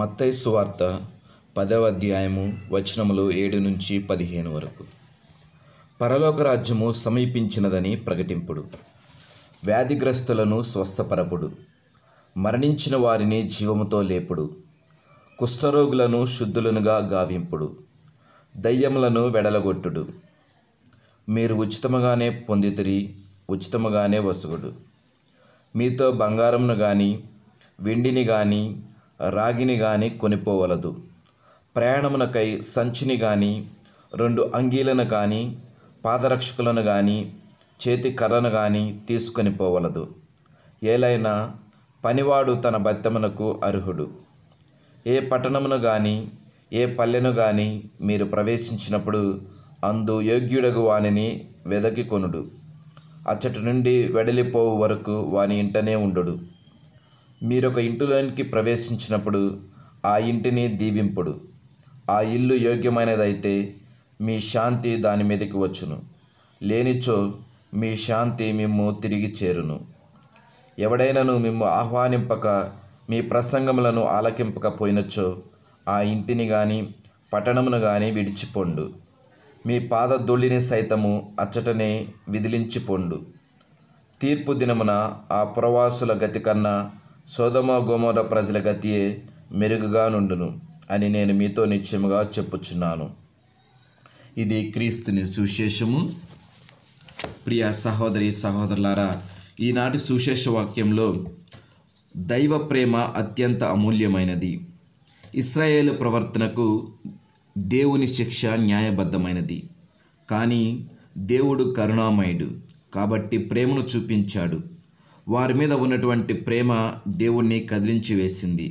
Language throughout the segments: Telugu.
మత్తై సువార్త పదవ అధ్యాయము వచనములు ఏడు నుంచి పదిహేను వరకు పరలోక రాజ్యము సమీపించినదని ప్రకటింపుడు వ్యాధిగ్రస్తులను స్వస్థపరపుడు మరణించిన వారిని జీవముతో లేపుడు కుష్ఠరోగులను శుద్ధులనుగా గావింపుడు దయ్యములను వెడలగొట్టుడు మీరు ఉచితముగానే పొందితిరి ఉచితముగానే వసుగుడు మీతో బంగారంను కానీ వెండిని కానీ రాగిని గాని కొనిపోవలదు ప్రయాణమునకై సంచిని గాని రెండు అంగీలను కానీ పాదరక్షకులను కానీ చేతి కర్రను కానీ తీసుకొని పోవలదు ఏలైనా పనివాడు తన బత్తమునకు అర్హుడు ఏ పట్టణమును కానీ ఏ పల్లెను కానీ మీరు ప్రవేశించినప్పుడు అందు యోగ్యుడగు వానిని వెదకి కొనుడు అచ్చటి నుండి వెడలిపోవు వరకు వాని ఇంటనే ఉండుడు మీరు ఒక ఇంటిలోనికి ప్రవేశించినప్పుడు ఆ ఇంటిని దీవింపుడు ఆ ఇల్లు యోగ్యమైనదైతే మీ శాంతి దాని మీదకి వచ్చును లేనిచో మీ శాంతి మిమ్ము తిరిగి చేరును ఎవడైనను మిమ్ము ఆహ్వానింపక మీ ప్రసంగములను ఆలకింపకపోయినచో ఆ ఇంటిని కానీ పట్టణమును కానీ విడిచిపోండు మీ పాదధూళిని సైతము అచ్చటనే విదిలించిపోండు తీర్పు దినమున ఆ ప్రవాసుల గతి కన్నా సోదమ గోమోర ప్రజల గతియే మెరుగుగానుండును నుండును అని నేను మీతో నిశ్చయముగా చెప్పుచున్నాను ఇది క్రీస్తుని సుశేషము ప్రియ సహోదరి సహోదరులారా ఈనాటి సుశేష వాక్యంలో దైవ ప్రేమ అత్యంత అమూల్యమైనది ఇస్రాయేల్ ప్రవర్తనకు దేవుని శిక్ష న్యాయబద్ధమైనది కానీ దేవుడు కరుణామయుడు కాబట్టి ప్రేమను చూపించాడు వారి మీద ఉన్నటువంటి ప్రేమ దేవుణ్ణి కదిలించి వేసింది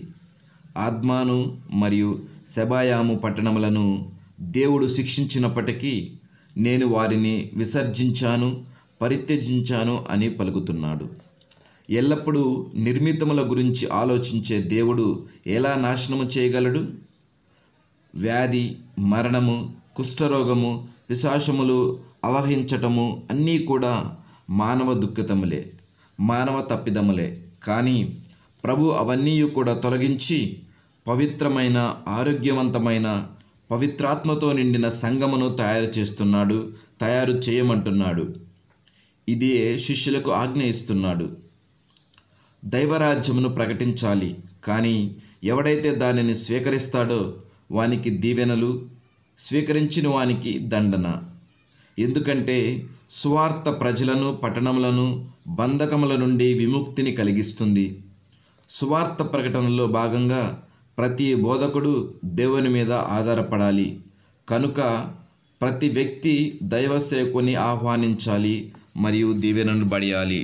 ఆత్మాను మరియు శబాయాము పట్టణములను దేవుడు శిక్షించినప్పటికీ నేను వారిని విసర్జించాను పరిత్యజించాను అని పలుకుతున్నాడు ఎల్లప్పుడూ నిర్మితముల గురించి ఆలోచించే దేవుడు ఎలా నాశనము చేయగలడు వ్యాధి మరణము కుష్ఠరోగము పిశాశములు అవహించటము అన్నీ కూడా మానవ దుఃఖితములే మానవ తప్పిదములే కానీ ప్రభు అవన్నీ కూడా తొలగించి పవిత్రమైన ఆరోగ్యవంతమైన పవిత్రాత్మతో నిండిన సంగమును తయారు చేస్తున్నాడు తయారు చేయమంటున్నాడు ఇదే శిష్యులకు ఆజ్ఞయిస్తున్నాడు దైవరాజ్యమును ప్రకటించాలి కానీ ఎవడైతే దానిని స్వీకరిస్తాడో వానికి దీవెనలు స్వీకరించిన వానికి దండన ఎందుకంటే సువార్త ప్రజలను పట్టణములను బంధకముల నుండి విముక్తిని కలిగిస్తుంది సువార్త ప్రకటనలో భాగంగా ప్రతి బోధకుడు దేవుని మీద ఆధారపడాలి కనుక ప్రతి వ్యక్తి దైవ సేవకుని ఆహ్వానించాలి మరియు దీవెనను బడియాలి